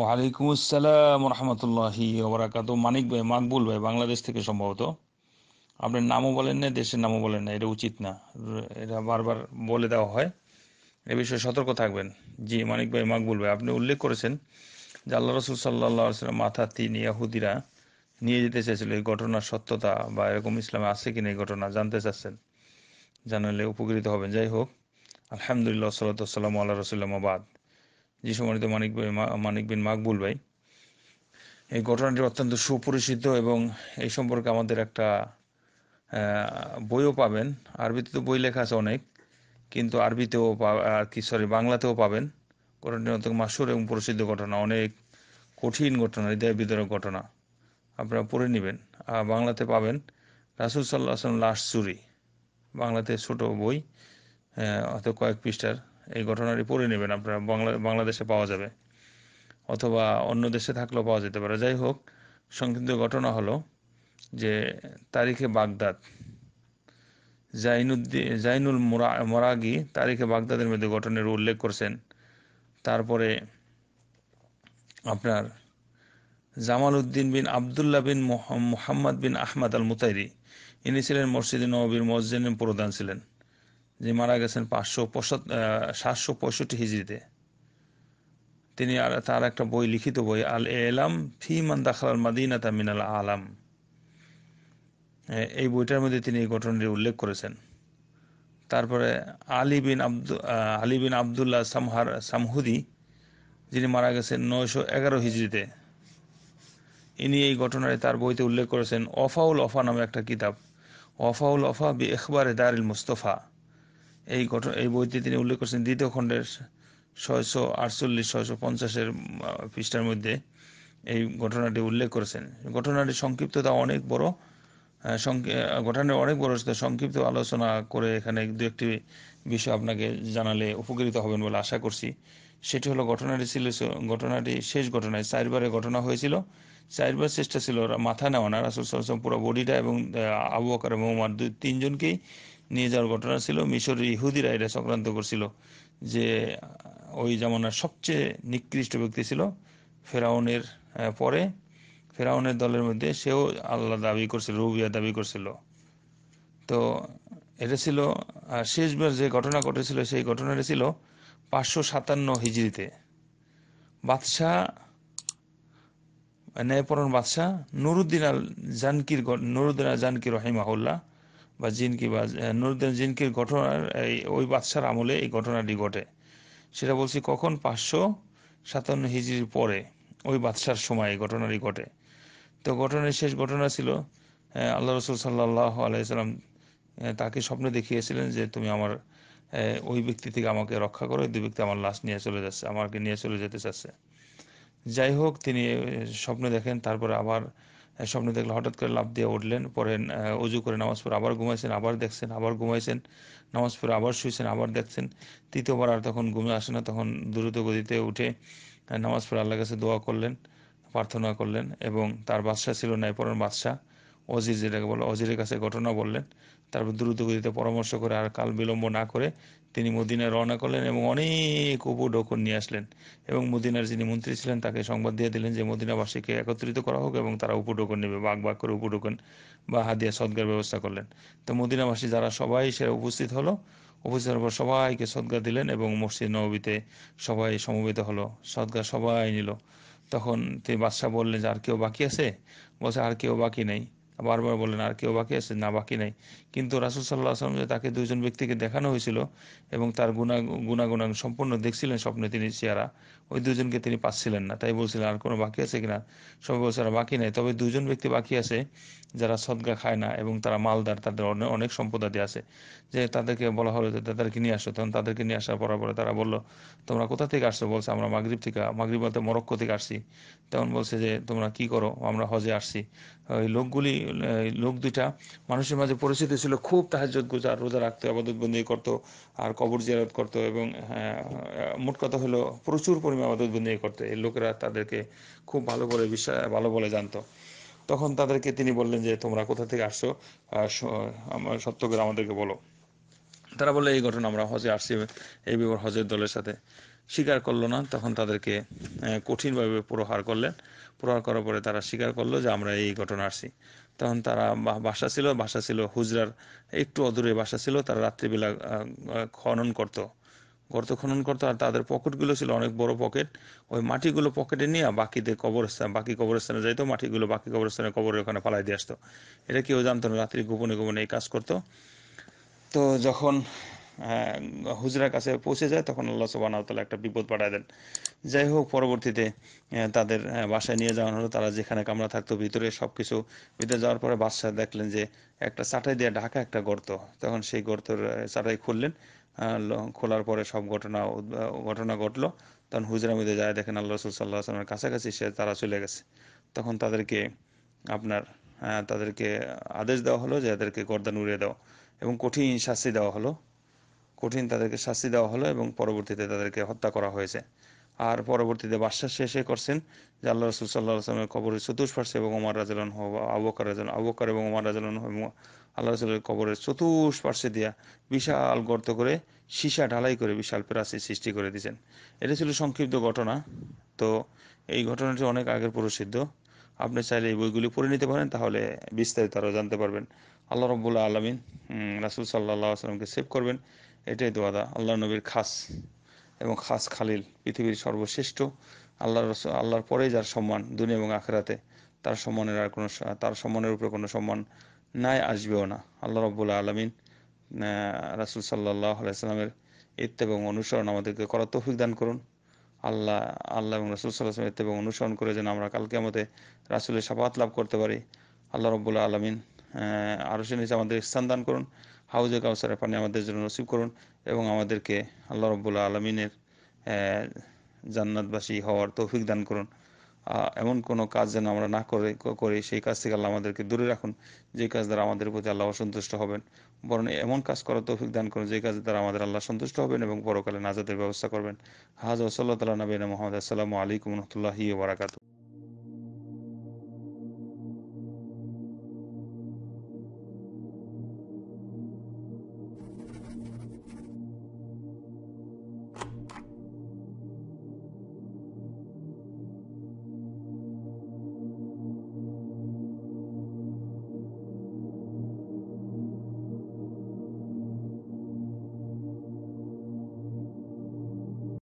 ওয়ালাইকুম আসসালাম রহমতুল্লাহি ওবরাকাত মানিক ভাই মাকবুল ভাই বাংলাদেশ থেকে সম্ভবত আপনি নামও বলেন না দেশের নামও বলেন না এটা উচিত না এটা বারবার বলে দেওয়া হয় এ বিষয়ে সতর্ক থাকবেন জি মানিক ভাই মাকবুল ভাই আপনি উল্লেখ করেছেন যে আল্লাহ রসুল সাল্লাহ মাথা তিন ইয়াহুদিরা নিয়ে যেতে চাইছিল এই ঘটনার সত্যতা বা এরকম ইসলামে আছে কিনা এই ঘটনা জানতে চাচ্ছেন জানালে উপকৃত হবেন যাই হোক আলহামদুলিল্লাহ সাল্লাহ সাল্লাম আল্লাহ রসুল্লামাবাদ যে সম্মানিত মানিক মানিক বিন মাকবুল ভাই এই ঘটনাটি অত্যন্ত সুপরিচিত এবং এই সম্পর্কে আমাদের একটা বইও পাবেন আরবিতে তো বই লেখা আছে অনেক কিন্তু আরবিতেও আর কি সরি বাংলাতেও পাবেন ঘটনাটি অত্যন্ত মাসুর এবং প্রসিদ্ধ ঘটনা অনেক কঠিন ঘটনা হৃদয় বিতরক ঘটনা আপনারা পড়ে নেবেন আর বাংলাতে পাবেন রাসুল সাল্লাহ আসলাম লাশ চুরি বাংলাতে ছোট বই অত কয়েক পৃষ্ঠার এই ঘটনাটি পড়ে নেবেন আপনারা বাংলা বাংলাদেশে পাওয়া যাবে অথবা অন্য দেশে থাকলেও পাওয়া যেতে পারে যাই হোক সংক্ষিপ্ত ঘটনা হলো যে তারিখে বাগদাদ জাইনুদ্দিন জাইনুল মোরা মোরাগি তারিখে বাগদাদের মধ্যে ঘটনের উল্লেখ করছেন তারপরে আপনার জামাল উদ্দিন বিন আবদুল্লাহ বিন মোহাম্মদ বিন আহমদ আল মুতাইরি ইনি ছিলেন মসজিদ নবীর মসজিদের প্রধান ছিলেন যে মারা গেছেন পাঁচশো সাতশো পঁয়ষট্টি হিজড়িতে তিনি আর তার একটা বই লিখিত বই আল এলাম ফি মান দাখাল তামিন আল আলাম এই বইটার মধ্যে তিনি এই ঘটনাটি উল্লেখ করেছেন তারপরে আলী বিন আব্দু আলী বিন আবদুল্লাহ সামহার সামহুদি যিনি মারা গেছেন নয়শো এগারো হিজড়িতে ইনি এই ঘটনায় তার বইতে উল্লেখ করেছেন অফাউল অফা নামে একটা কিতাব অফাউল অফা বি এখবারে দারিল মুস্তফা এই গঠন এই বইতে তিনি উল্লেখ করেছেন দ্বিতীয় খণ্ডের ছয়শো আটচল্লিশ ছয়শো পঞ্চাশের পৃষ্ঠার মধ্যে এই ঘটনাটি উল্লেখ করেছেন ঘটনাটি সংক্ষিপ্ততা অনেক বড় ঘটনাটি অনেক বড় সংক্ষিপ্ত আলোচনা করে এখানে দু একটি বিষয় আপনাকে জানালে উপকৃত হবেন বলে আশা করছি সেটি হলো ঘটনাটি ছিল ঘটনাটি শেষ ঘটনায় চারবারে ঘটনা হয়েছিল চারবার চেষ্টা ছিল মাথা নেওয়া না রাসুল সাল্লাম পুরো বডিটা এবং আবু আকার উমার দুই তিনজনকেই নিয়ে যাওয়ার ঘটনা ছিল মিশরের ইহুদিরা এটা চক্রান্ত করছিল যে ওই জামানার সবচেয়ে নিকৃষ্ট ব্যক্তি ছিল ফেরাউনের পরে ফেরাউনের দলের মধ্যে সেও আল্লাহ দাবি করছিল রুবিয়া দাবি করছিল তো এটা ছিল শেষবার যে ঘটনা ঘটেছিল সেই ঘটনাটা ছিল পাঁচশো সাতান্ন হিজড়িতে বাদশাহ ন্যায়পরণ বাদশাহ নুরুদ্দিন আল জানকির নুরুদ্দিন আল জানকির রহিমাহুল্লাহ বা জিনকি বা নুরুদ্দিন জিনকির ঘটনার এই ওই বাদশার আমলে এই ঘটনাটি ঘটে সেটা বলছি কখন পাঁচশো সাতান্ন হিজড়ির পরে ওই বাদশার সময় এই ঘটনাটি ঘটে তো ঘটনার শেষ ঘটনা ছিল আল্লাহ রসুল সাল্লাহ আলাইসাল্লাম তাকে স্বপ্নে দেখিয়েছিলেন যে তুমি আমার ওই ব্যক্তি থেকে আমাকে রক্ষা করো দুই ব্যক্তি আমার লাশ নিয়ে চলে যাচ্ছে আমাকে নিয়ে চলে যেতে চাচ্ছে যাই হোক তিনি স্বপ্নে দেখেন তারপরে আবার স্বপ্ন দেখলে হঠাৎ করে লাভ দিয়ে উঠলেন পরে অজু করে নামাজ পড়ে আবার ঘুমাইছেন আবার দেখছেন আবার ঘুমাইছেন নামাজ পড়ে আবার শুয়েছেন আবার দেখছেন তৃতীয়বার আর তখন ঘুমে আসে না তখন দ্রুত গতিতে উঠে নামাজ পড়ে আল্লাহ কাছে দোয়া করলেন প্রার্থনা করলেন এবং তার বাদশাহ ছিল ন্যায়পরণ বাদশাহ অজির যেটাকে বলে অজিরের কাছে ঘটনা বললেন তারপর দ্রুত গতিতে পরামর্শ করে আর কাল বিলম্ব না করে তিনি মদিনায় রওনা করলেন এবং অনেক উপঢকন নিয়ে আসলেন এবং মদিনার যিনি মন্ত্রী ছিলেন তাকে সংবাদ দিয়ে দিলেন যে মদিনাবাসীকে একত্রিত করা হোক এবং তারা উপঢকন নেবে বাঘ বাঘ করে উপঢকন বা হাদিয়া সৎগার ব্যবস্থা করলেন তো মদিনাবাসী যারা সবাই সে উপস্থিত হলো উপস্থিত হওয়ার পর সবাইকে সদগা দিলেন এবং মসজিদ নবীতে সবাই সমবেত হলো সদগা সবাই নিল তখন তিনি বাদশাহ বললেন যে আর কেউ বাকি আছে বলছে আর কেউ বাকি নেই বারবার বললেন আর কেউ বাকি আছে না বাকি নাই কিন্তু রাসুল সাল্লাহ আসলাম যে তাকে দুইজন ব্যক্তিকে দেখানো হয়েছিল এবং তার গুণা গুণাগুণা সম্পূর্ণ দেখছিলেন স্বপ্নে তিনি চেহারা ওই দুজনকে তিনি পাচ্ছিলেন না তাই বলছিলেন আর কোনো বাকি আছে কিনা সবাই বলছে আর বাকি নাই তবে দুজন ব্যক্তি বাকি আছে যারা সদগা খায় না এবং তারা মালদার তাদের অনেক সম্পদ আদি আছে যে তাদেরকে বলা হলো যে তাদেরকে নিয়ে আসো তখন তাদেরকে নিয়ে আসার পর পরে তারা বললো তোমরা কোথা থেকে আসছো বলছে আমরা মাগরীব থেকে মাগরীব বলতে মরক্কো থেকে আসছি তখন বলছে যে তোমরা কি করো আমরা হজে আসছি ওই লোকগুলি লোক দুটা মানুষের মাঝে পরিচিত ছিল খুব তাহাজত গুজার রোজা রাখতো আবাদত বন্দি করতো আর কবর জিয়ারত করতো এবং হ্যাঁ, হ্যাঁ, মোট কথা হলো প্রচুর পরিমাণ আবাদত বন্দি করতো এই লোকেরা তাদেরকে খুব ভালো করে বিশ্বাস ভালো বলে জানতো তখন তাদেরকে তিনি বললেন যে তোমরা কোথা থেকে আসছো আমার সত্য করে আমাদেরকে বলো তারা বললো এই ঘটনা আমরা হজে আসছি এই বিবর হজের দলের সাথে স্বীকার করলো না তখন তাদেরকে কঠিনভাবে প্রহার করলেন প্রহার করার পরে তারা স্বীকার করলো যে আমরা এই ঘটনা আসি তখন তারা বাসা ছিল বাসা ছিল হুজরার একটু অদূরে বাসা ছিল তারা রাত্রিবেলা খনন করত গর্ত খনন করতো আর তাদের পকেটগুলো ছিল অনেক বড় পকেট ওই মাটিগুলো পকেটে নিয়ে বাকিদের কবরস্থান বাকি কবরস্থানে যাইতো মাটিগুলো বাকি কবরস্থানে কবরের ওখানে পালাই দিয়ে আসতো এটা কেউ জানতো না রাত্রি গোপনে গোপনে এই কাজ করতো তো যখন হুজরার কাছে পৌঁছে যায় তখন আল্লাহ সুবাহতালা একটা বিপদ পাঠায় দেন যাই হোক পরবর্তীতে তাদের বাসায় নিয়ে যাওয়ানো হলো তারা যেখানে কামরা থাকতো ভিতরে সব কিছু ভিতরে যাওয়ার পরে বাদশাহ দেখলেন যে একটা চাটাই দিয়ে ঢাকা একটা গর্ত তখন সেই গর্তের চাটাই খুললেন খোলার পরে সব ঘটনা ঘটনা ঘটলো তখন হুজরা মধ্যে যায় দেখেন আল্লাহ রসুল সাল্লাহ আসলামের কাছাকাছি সে তারা চলে গেছে তখন তাদেরকে আপনার তাদেরকে আদেশ দেওয়া হলো যে তাদেরকে গর্দান উড়িয়ে দাও এবং কঠিন শাস্তি দেওয়া হলো কঠিন তাদেরকে শাস্তি দেওয়া হলো এবং পরবর্তীতে তাদেরকে হত্যা করা হয়েছে আর পরবর্তীতে বাদশাহ শেষে করছেন যে আল্লাহ রসুল সাল্লাহ আসলামের কবরের চতুষ্পার্শ্বে এবং ওমার রাজালন আবকার রাজন আবকার এবং ওমার রাজালন এবং আল্লাহ রসুলের কবরের চতুষ্পার্শ্বে দিয়া বিশাল গর্ত করে সীসা ঢালাই করে বিশাল প্রাচী সৃষ্টি করে দিয়েছেন এটা ছিল সংক্ষিপ্ত ঘটনা তো এই ঘটনাটি অনেক আগের প্রসিদ্ধ আপনি চাইলে এই বইগুলি পড়ে নিতে পারেন তাহলে বিস্তারিত আরও জানতে পারবেন আল্লাহ রব্বুল্লা আলমিন রাসুল সাল্লাহ আসলামকে সেভ করবেন এটাই দোয়াদা আল্লাহ নবীর খাস এবং খাস খালিল পৃথিবীর সর্বশ্রেষ্ঠ আল্লাহর আল্লাহর পরে যার সম্মান দুনিয়া এবং আখেরাতে তার সম্মানের আর কোনো তার সম্মানের উপরে কোনো সম্মান নাই আসবেও না আল্লাহ রব্বুল্লা আলমিন রাসুল সাল্লাহ আলাইসালামের ইত্য এবং অনুসরণ আমাদেরকে করা তৌফিক দান করুন আল্লাহ আল্লাহ এবং রাসুল সাল্লাহ ইত্য এবং অনুসরণ করে যেন আমরা কালকে আমাদের রাসুলের সাফাত লাভ করতে পারি আল্লাহ রব্বুল্লা আলমিন আরো সে নিচে আমাদের স্থান দান করুন হাউজে কাউসারের পানি আমাদের জন্য নসিব করুন এবং আমাদেরকে আল্লাহ রবুল্লা আলমিনের জান্নাতবাসী হওয়ার তৌফিক দান করুন এমন কোনো কাজ যেন আমরা না করে করি সেই কাজ থেকে আল্লাহ আমাদেরকে দূরে রাখুন যে কাজ দ্বারা আমাদের প্রতি আল্লাহ অসন্তুষ্ট হবেন বরং এমন কাজ করার তৌফিক দান করুন যে কাজ দ্বারা আমাদের আল্লাহ সন্তুষ্ট হবেন এবং পরকালে নাজাদের ব্যবস্থা করবেন হাজ ওসল্লা তালা নবীন মোহাম্মদ আসসালামু আলাইকুম রহমতুল্লাহি বারাকাতু